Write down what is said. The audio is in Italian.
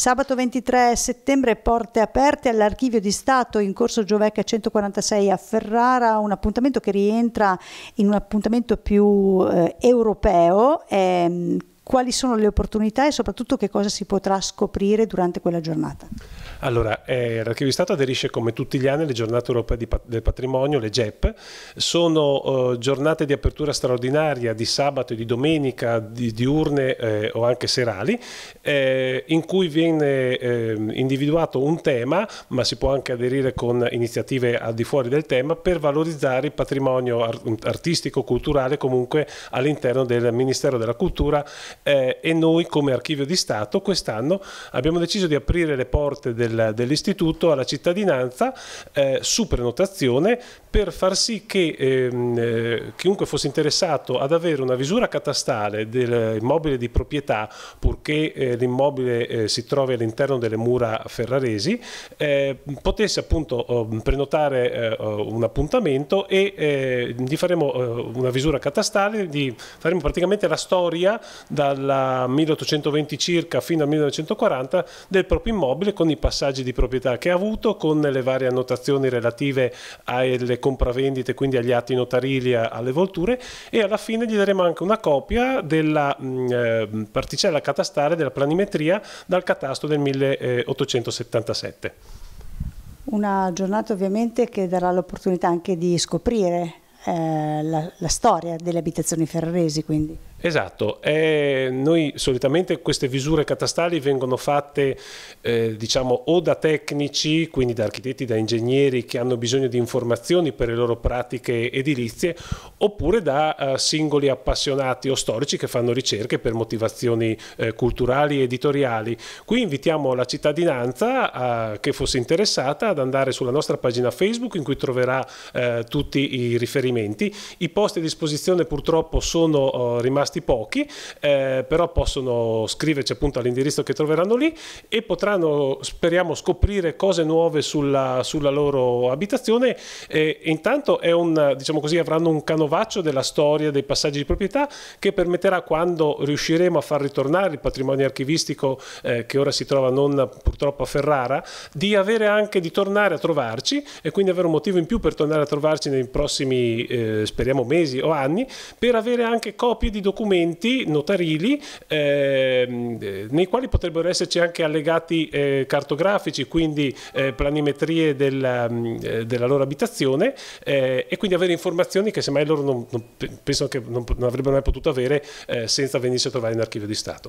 Sabato 23 settembre porte aperte all'archivio di Stato in corso Giovecca 146 a Ferrara, un appuntamento che rientra in un appuntamento più eh, europeo. Ehm, quali sono le opportunità e soprattutto che cosa si potrà scoprire durante quella giornata? Allora, eh, l'Archivio di Stato aderisce come tutti gli anni alle giornate europee pat del patrimonio, le GEP. Sono eh, giornate di apertura straordinaria di sabato e di domenica, di, diurne eh, o anche serali, eh, in cui viene ehm, individuato un tema, ma si può anche aderire con iniziative al di fuori del tema, per valorizzare il patrimonio ar artistico, culturale comunque all'interno del Ministero della Cultura eh, e noi come Archivio di Stato quest'anno abbiamo deciso di aprire le porte del del, dell'istituto alla cittadinanza eh, su prenotazione per far sì che ehm, eh, chiunque fosse interessato ad avere una visura catastale dell'immobile di proprietà, purché eh, l'immobile eh, si trovi all'interno delle mura ferraresi, eh, potesse appunto ehm, prenotare eh, un appuntamento e gli faremo una visura catastale, gli faremo praticamente la storia dal 1820 circa fino al 1940 del proprio immobile con i passaggi passaggi di proprietà che ha avuto con le varie annotazioni relative alle compravendite, quindi agli atti notarili, alle volture e alla fine gli daremo anche una copia della mh, mm, eh, particella catastale della planimetria dal catasto del 1877. Una giornata ovviamente che darà l'opportunità anche di scoprire eh, la, la storia delle abitazioni ferraresi quindi. Esatto, eh, noi solitamente queste visure catastali vengono fatte eh, diciamo o da tecnici, quindi da architetti, da ingegneri che hanno bisogno di informazioni per le loro pratiche edilizie oppure da eh, singoli appassionati o storici che fanno ricerche per motivazioni eh, culturali e editoriali. Qui invitiamo la cittadinanza a, eh, che fosse interessata ad andare sulla nostra pagina Facebook in cui troverà eh, tutti i riferimenti. I posti a disposizione purtroppo sono oh, rimasti rimasti pochi, eh, però possono scriverci appunto all'indirizzo che troveranno lì e potranno, speriamo, scoprire cose nuove sulla, sulla loro abitazione. E intanto è un, diciamo così, avranno un canovaccio della storia dei passaggi di proprietà che permetterà quando riusciremo a far ritornare il patrimonio archivistico eh, che ora si trova non purtroppo a Ferrara, di avere anche di tornare a trovarci e quindi avere un motivo in più per tornare a trovarci nei prossimi, eh, speriamo, mesi o anni, per avere anche copie di documenti documenti notarili eh, nei quali potrebbero esserci anche allegati eh, cartografici, quindi eh, planimetrie della, mm, eh, della, loro abitazione eh, e quindi avere informazioni che semmai loro non, non, pensano che non, non avrebbero mai potuto avere eh, senza venirsi a trovare in archivio di Stato.